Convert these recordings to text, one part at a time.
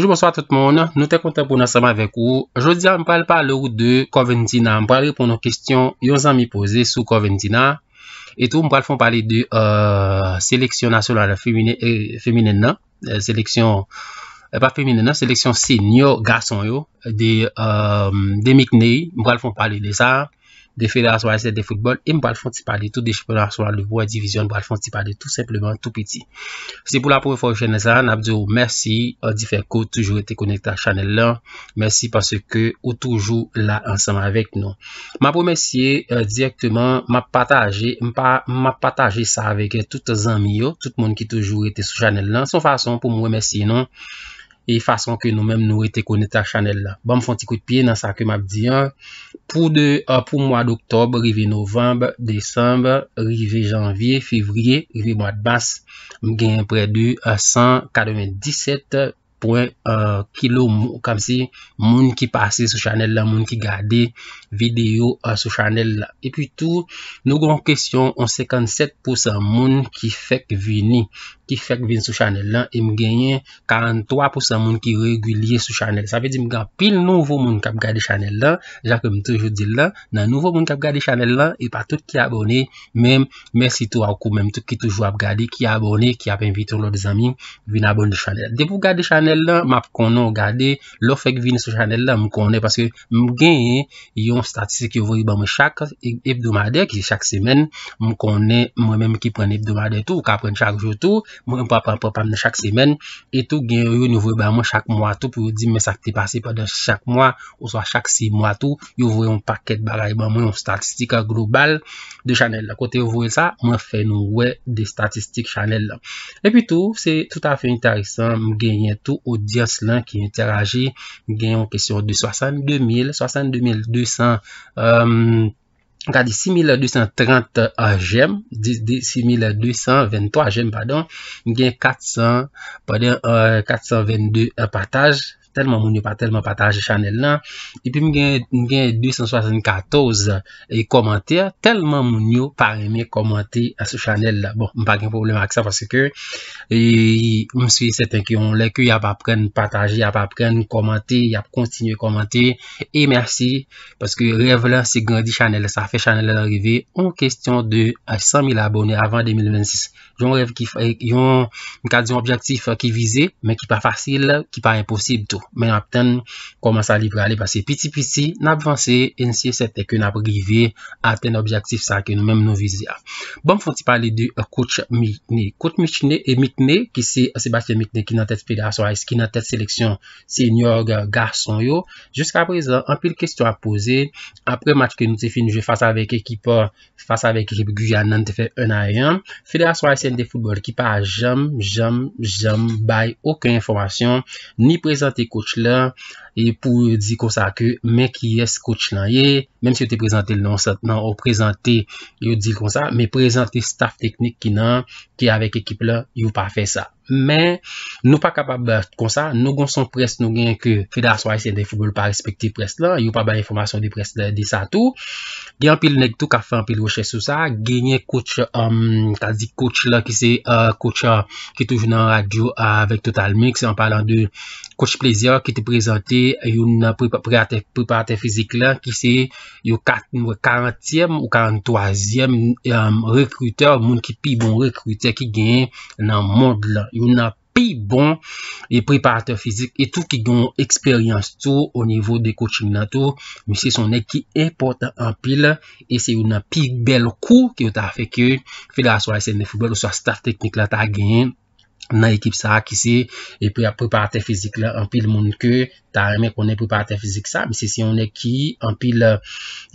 Bonjour, bonsoir tout le monde, nou te konten pou nan seman vek ou. Joudia, mwen pale pale ou de Coventina, mwen pale pou nou kestyon yon zan mi pose sou Coventina. Etou, mwen pale fon pale de euh, Seleksyon Nationale Feminenna, euh, euh, Seleksyon Senior Garson yo, de Miknei, mwen pale fon pale de sa. De federa swa ese de futbol, im bal fwanti pade tout, de chepe la swa euh, euh, euh, le voye divizyon, bal fwanti pade tout sepleman, tout peti. Se pou la pou mwen fwo jene zan, abdou, mersi, di fekou, toujou ete konekta chanel lan, mersi paske ou toujou la ansan avèk nou. Ma pou mersi direktyman, ma pataje, ma pataje sa avèk tout zan miyo, tout moun ki toujou ete sou chanel lan, son fason pou mwen mersi nou. E fason ke nou mem nou ete konete a chanel la. Ba m fonte koute piye nan sa ke map diyan. Pou euh, mwa d'oktober, rive novembe, decembe, rive janvye, fevriye, rive mwa d'bas. M gen predu 197.1 kilo moun ki pase sou chanel la, moun ki gade video euh, sou chanel la. E pi tou nou gran kestyon an 57% moun ki fek vini. ki fek vin sou chanel lan e m genye 43% moun ki regulye sou chanel sa ve di m gen pil nouvo moun ki ap gade chanel lan ja ke m toujou di lan nan nouvo moun ki ap gade chanel lan e pa tout ki abone men mersi tou akou men m tout ki toujou ap gade ki abone ki ap invitou lor de zami vin abone sou chanel de pou gade chanel lan map konon gade lo fek vin sou chanel lan m konen paske m genye yon statistik yo voy ban m chak hebdomade ki chak semen m konen mwen men m ki prene Mwen mwen papan papan mwen chak semen, etou gen yon yon yon vwe ba mwen chak mwa tou pou yon di mwen sa ki te pase pa dan chak mwa ou sa chak se mwa tou, yon vwe yon paket ba la yon mwen yon statistika global de chanel la. Kote yon vwe yon sa, mwen fe nou we de statistik chanel la. E pi tou, se tout afe interisan, mwen gen yon tou audios lan ki interaje, gen yon kesyon de 62,000, 62,250. Gade 6,230 jem, 6,223 jem, pardon, gen 422 partaj, telman moun yo pa telman pataje chanel la epi mwen gen 274 e, komantere telman moun yo pa reme komantere a sou chanel la bon, mwen pa gen problem ak sa pwase ke e, mwen si seten ki yon lè ki yon pa pren pataje, yon pa pren komantere yon pa kontinye komantere e mersi pwase ke rev lan se grandi chanel sa fe chanel an revè an kestyon de 100 000 abonè avan 2026 yon rev ki fwe, eh, yon objektif eh, ki vize, men ki pa fasil ki pa imposib to, men ap ten koman sa libre, ale basi piti piti nan avanse, en siye sete ke nan ap rive, ap ten objektif sa ke nou men nou vize. Bon, fwoti pale de koutch eh, Mikne, koutch Mikne e Mikne ki se, sebastien Mikne ki nan tete peda swaise, ki nan tete seleksyon senior garson yo jusqu ap rezon, anpil kesto ap pose apre match ke nou te finje fasa vek ekipor, fasa vek ekip gujan nan te fe 1 a 1, feda swaise se de foudbol ki pa jam, jam, jam, baye ouke informasyon, ni prezante kouch la e pou yo di kon sa ke, men ki yes kouch lan ye men si yo te prezante l non sat nan, yo prezante yo di kon sa, men prezante staff teknik ki nan ki avek ekip la, yo pa fe sa men nou pa kapab kon sa, nou gonson pres nou genye ki fida aswa isen de fubol pa respekti pres la, yo pa ba informasyon di pres di sa tou, genye anpil neg tou ka fe anpil roche sou sa, genye kouch, um, ta di kouch la ki se kouch uh, uh, ki toujou nan radio uh, avek Total Mix en palan de Kochi plezyar ki te prezante yon preparate fizik la ki se yon 40e ou 43e rekruteur, moun ki pi bon rekruteur ki gen nan mod la. Yon nan pi bon yon preparate fizik etou ki gen yon eksperyans to o nivou de kochi nan to. Mwen se son ek ki e portan an pil la e se yon nan pi bel kou ki yo ta fek yon. Fede aswa yon senne fubel ou aswa staff teknik la ta gen yon. nan ekip sa ki se, epi a preparate fizik la, anpil moun ke ta reme konen preparate fizik sa, mi se si ane ki, anpil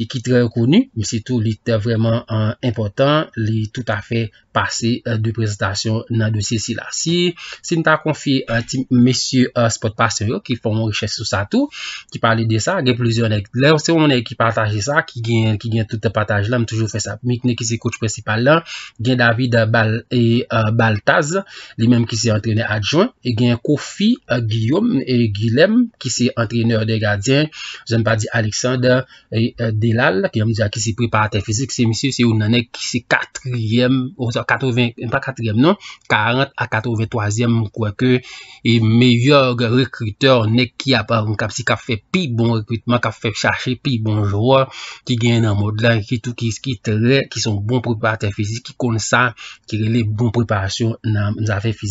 ekitre konu, mi se tou li te vreman an important, li tout a fe pase e, de prezentasyon nan de se si la, si, si nou ta konfi, e, ti, mesye spotpasse yo, ki fon moun riche sou sa tou ki pale de sa, gen plouzion ek, le, se ane ki pataje sa, ki gen, ki gen tout te pataje la, m toujou fe sa, mi ki ne ki se coach presepal la, gen David e, e Baltaz, li menm ki se entrene adjouan, e gen Kofi euh, Guillaume et Guilhem ki se entreneur de gardien jen pa di Alexander euh, Delal ki se preparate fizik se misyo se ou nanek ki se katryem ou sa katryem, e pa katryem non 40 a 83em kwa ke e meyog rekryteur nek ki apan, kap si kap fe pi bon rekrytman, kap fe chache pi bon jowa, ki gen nan modlan ki tout ki son bon preparate fizik, ki konsa ki rele bon preparasyon nan zafen fizik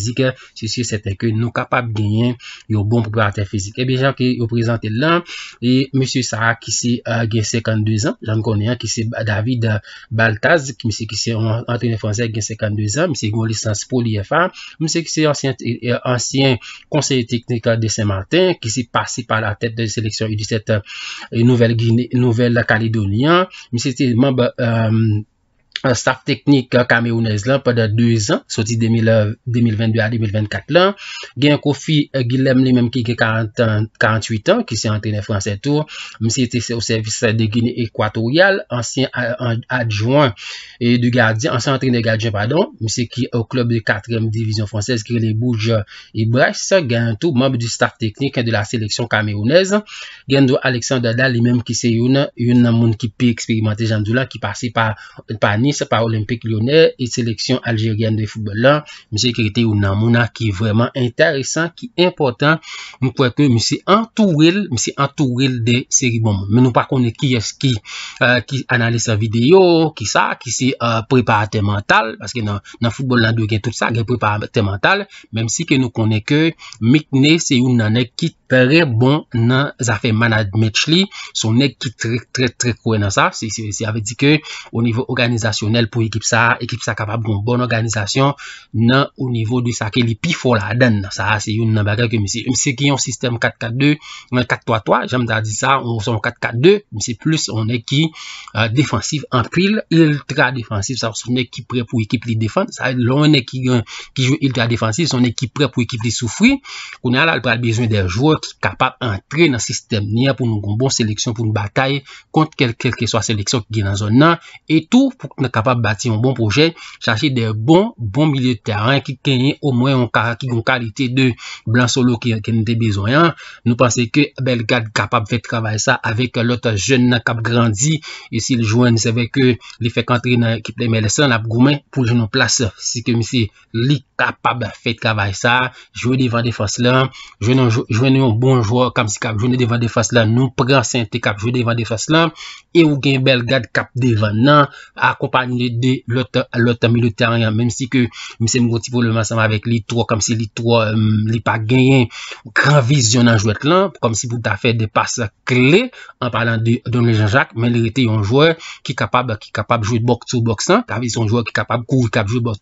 c'est sûr que nous capables de gagner un bon préparateur physique. Et eh bien, gens qui présenté là, et M. Sarah qui s'est euh, 52 ans, j'en connais un qui c'est David euh, Baltaz, qui s'est qui entraîneur français qui 52 ans, qui a une licence pour l'IFA, qui s'est ancien, ancien conseiller technique de Saint-Martin, qui s'est passé par la tête de la sélection U17 euh, e Nouvelle-Calédonien, hein. Monsieur qui membre euh, staff teknik kameyounèz lan, poda 2 an, soti 2022 a 2024 lan, gen kofi gilem li menm ki ki 48 an, ki se antrene fransè tour, msi ete se ou servis de gine ekwatorial, ansyen adjouan e du gardien, ansyen antrene gardien, padon, msi ki ou klub de 4èm divizyon fransèz ki li bouj i brech, gen tou mòb di staff teknik de la seleksyon kameyounèz, gen dò alexandre da li menm ki se yon nan moun ki pi eksperimentè jan dò lan ki pase pa nis sepa olympique lyonnais e seleksyon algerian de futbol lan mwen se kreti ou nan mounan ki vreman enteresan ki importan mwen kwa ke mwen se entouril mwen se entouril de euh, seri euh, bon mwen nou pa kone ki eski ki analise sa video ki sa ki se preparate mental paske nan futbol lan do gen tout sa gen preparate mental mwen si ke nou kone ke mikne se ou nan ek ki pere bon nan zafen manad match li son ek ki tre tre tre kwenan sa se se se ave di ke ou nivou organizasyon pou ekip sa, ekip sa kapab kon bon organizasyon nan ou nivou di sa ke li pifo la den, sa se yon nan bagay ke misi, misi ki yon sistem 4-4-2, 4-3-3, jem da di sa, ou son 4-4-2, misi plus on ekip euh, defensiv an pril, ultra defensiv, sa euh, ou son ekip pre pou ekip li defans, sa, lonen ekip ki jou ultra defensiv, son ekip pre pou ekip li soufri, kou nan al pral bezwen de jou, ki kapab antre nan sistem niya pou nou kon bon seleksyon pou nou batay, kont kel kel ke so seleksyon ki gen an zon nan, etou pou ki kapab bati yon bon proje, chache de bon, bon milye teren, ki kenye o mwen yon karite de blan solo ki nite bezoyan, nou panse ke bel gad kapab fet kavay sa, avek lot jen nan kap grandi, e si jwen, nou seve ke li fekantri nan ekip de MLS an ap goumen, pou jen nou plase, si ke misi, li kapab fet kavay sa, jwen devan defan slan, jwen nou bon jwa, kam si kap jwen devan defan slan, nou pran senti kap jwen devan defan slan, e ou gen bel gad kap devan nan, akop pa nye de lotan militeryan menm si ke mse mwoti pou le mansam avek li 3, kam si li 3 li pa genyen, kraviz yon an jouet lan, kom si pou ta fe de pas kle, an palan de Donny Jean-Jacques men li rete yon jouer ki kapab ki kapab joue bok to bok san, kapab yon jouer ki kapab kou, kapab joue bok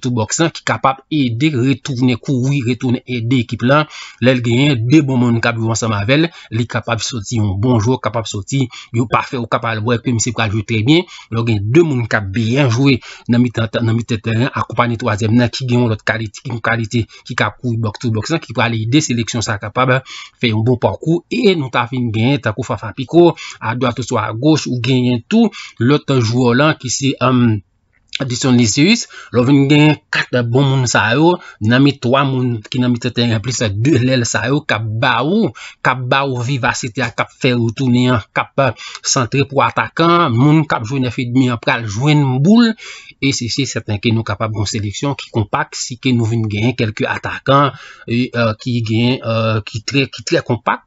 to bok san, ki kapab edi retouvene kou, retouvene edi ekip lan, lel genyen, de bon moun kapab yon mansam avel, li kapab soti yon bon jouer, kapab soti yon pafe ou kapab wek, mse pral joue trebyen Lo genye 2 moun ka beyan jowe nan mi tete, nan mi tete, akou pa ni 3e mnen ki genyon lot kalite, ki moun kalite ki ka pou yi blok 2, blok 5, ki pou ale yi de seleksyon sa kapab, fe yon bon parkou, e nou ta fin genyen takou fa fa piko, a doa to so a goch ou genyen tou, lot anjou o lan ki se... Adisyon li siris, lo vin gen kat bon moun sa yo, nanmi 3 moun ki nanmi 31, plus 2 lèl sa yo, kap ba ou, kap ba ou vivasite, kap fer ou tounen, kap santre euh, pou atakan, moun kap jwen efid mi apral, jwen mboul, e sisi seten ke nou kap ap bon seleksyon ki kompak, si ke nou vin gen kelke atakan ki tre kompak.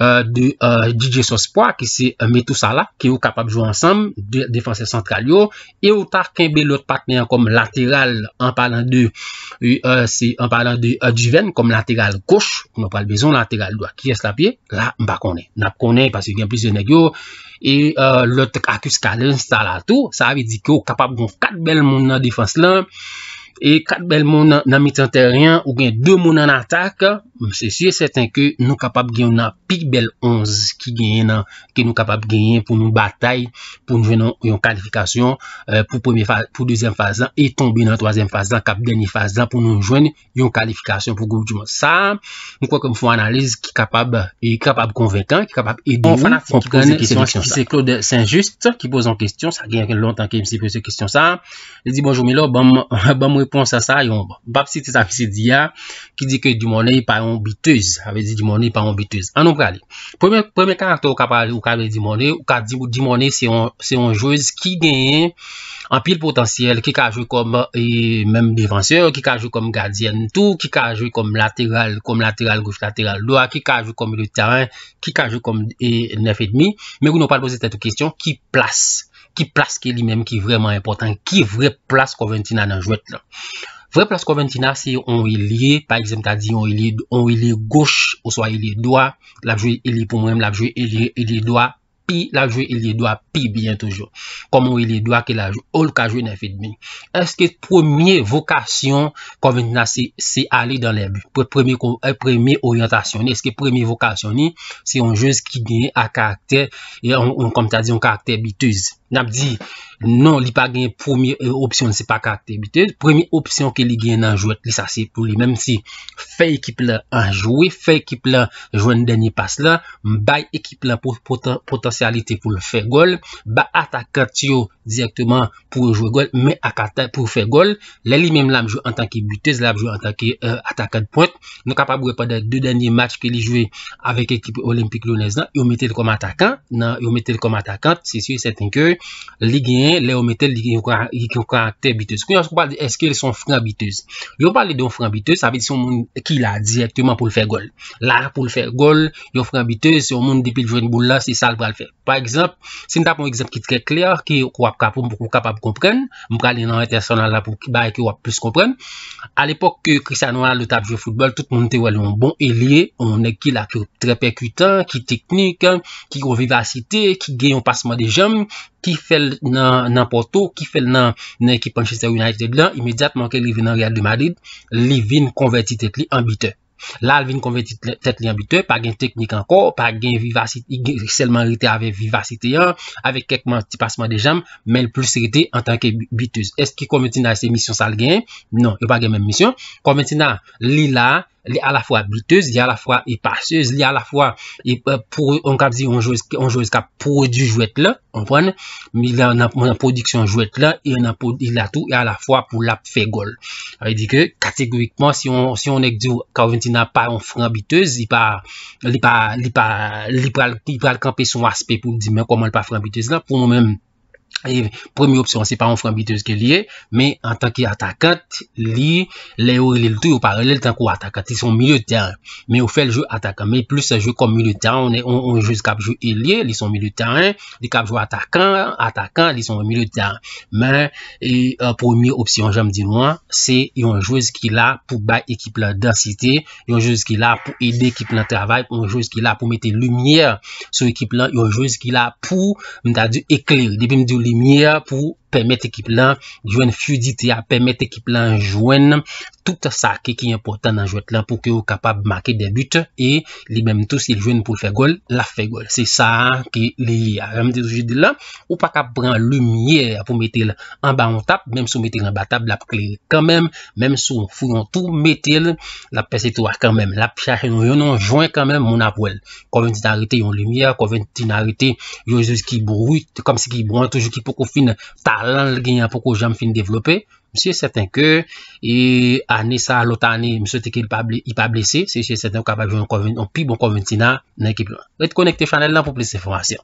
DJ Sospoa, ki se metou sa la, ki ou kapab jou ansam, defanse central yo, e ou ta kembe lout patnen kom lateral, en palan de Juven, kom lateral kouche, nou pal bezon lateral doa, ki es la piye, euh, la mba konen, nap konen, pasi gen plizionek yo, e lout akus kalen sa la tou, sa avi di ki ou kapab kon kat bel moun nan defanse lan, E kat bel moun nan mitan teryen ou genye 2 moun nan atak mwen se siye seten ke nou kapab genyon nan pik bel 11 ki genyon ki nou kapab genyon pou nou batay pou nou genyon yon kalifikasyon euh, pou 2e fazan e tombe nan 3e fazan, 4e fazan pou nou jwen yon kalifikasyon pou gounjouman sa. Mwen kwa ke mwen foun analize ki kapab, e ki kapab konvekan ki kapab edou. Fana, fana, fana, fana, fana ki se Claude Saint-Juste ki pose an kestyon sa genyon lontan ki mse pose an kestyon sa di bonjoume lor, ban mwen pou Ponsa sa yon bap, bap si te sa fisi diya ki di ke di mounen yi pa yon bitez, avè di di mounen yi pa yon bitez. An nou pralè, premè karakter ou ka pralè ou ka yon di mounen, ou ka di mounen se yon jouz ki genye an pil potansiyel, ki ka jouy kom mèm devanseur, ki ka jouy kom gardiyen tout, ki ka jouy kom lateral, kom lateral-gouf-lateral-loi, ki ka jouy kom le taran, ki ka jouy kom nef et demi, mèk ou nou pa l'pose tètou kèsyon, ki plas. Ki plas ke li menm ki vreman impotant? Ki vre plas konventina nan jwet la? Vre plas konventina se onwe liye, pa eksem ta di onwe liye goch, ou soa liye doa, lajwe liye pou mwenm, lajwe liye doa pi, lajwe liye doa pi bien toujou. Komon liye doa ke lajwe, ou lka jwene fit mi. Eske pwemye vokasyon konventina se ali dan lebi? Pwemye koum, eh, pwemye oryantasyon ni, eske pwemye vokasyon ni, se yon jwens ki genye a karakter, yon eh, kom ta di yon karakter bitouz. N ap di, non li pa gen premier euh, opsyon, se pa karakter bitez. Premier opsyon ke li gen nan jwet li, sa se pou li. Mem si, fe ekip la an jwet, fe ekip la jwet nan denye pas la. Bay ekip la potensyalite pou le fe gol. Bay atakant yo direktman pou jwet gol, men akantan pou fe gol. Le li menm la m jwet an tanke bitez, la m jwet an tanke euh, atakant point. N kapap wè pa de de denye match ke li jwet avèk ekip olimpik lounèz nan. Yo metel kom atakant, nan yo metel kom atakant, se siye se tenkèl. li genye, le omete li genye ki yon ka te bitez. Kou yon se pade eske yon son fran bitez. Yon pade don fran bitez, sa pe di son moun ki la direktman pou l fè gol. La pou l fè gol yon fran bitez, yon moun depil joun boul la, si sal pral fè. Par exemple, sin tap moun exemple ki tre kler, ki wap kapou mou kapap kompren, mou pral yon an etersonal la pou ki bay ki wap plus kompren. A l epok ki Christian Noir le tap joun foutbol, tout moun te wale yon bon e liye, yon ek ki la ki tre pekutan, ki teknik, ki kou vivacite, ki gen ki fel nan potou, ki fel nan ekipan chise ou nan ekite blan, imediatman ke li vinan riyad li madid, li vin konvertite li ambite. La li vin konvertite li ambite, pa gen teknik anko, pa gen vivasite, selman rite ave vivasite yan, ave kek mantipasman de jam, men plus rite en tanke bitez. Eski konventina se misyon sal gen? Non, yo pa gen men misyon. Konventina li la, Li a la fwa bitez, li a la fwa e passez, li a la fwa e pou, an kap zi, an jouz ka pou du jwet la, an pon, mi la nan pou diksyon jwet la, e nan pou di la tou, e a la fwa pou la fwe gol. A li dike, kategorikman, si an ek di ou kawantina pa an fwa bitez, li pa, li pa, li pa, li pa al kampi sou aspe pou di men koman an pa fwa bitez la pou nou menm. premye opsyon, se pa an franbitez ke liye me an tanki atakat li, le ou li l tou, ou pa li li l tankou atakat, li son miliote me ou fel jou atakant, me plus se jou kom miliote an, on jouse kapjou ilye li son miliote an, li kapjou atakant atakant, li son miliote an men, premier opsyon janm di lwen, se yon jouse ki la pou bay ekip la densite yon jouse ki la pou ede ekip la travay, yon jouse ki la pou mete lumiye sou ekip la, yon jouse ki la pou mta du ekler, debi mdi ou limye pou pèmète ki plan jwen fudite a pèmète ki plan jwen sa ke ki yon portan nan jwet lan pou ke yon kapab make de but e li menm tou si yon jwen pou fe gol la fe gol se sa ke li yon ou pa ka pran lumiye pou metel an ba an tap menm sou metel an ba tap la pe kleri kanmen menm sou fuyon tou metel la pe se to a kanmen la pe chache yon yon nou jwen kanmen moun apwel konwen ti narite yon lumiye konwen ti narite yon jwet ki bruit kom se ki bruit toujou ki pokou fin talan genyan pokou jam fin devlope Mwen se yon sèten ke anè sa lotanè mwen se teke yon pa blese, se yon sèten ka pa vi yon pi bon konventi nan ekipman. Wè te konekte chanel nan pou plis informasyon.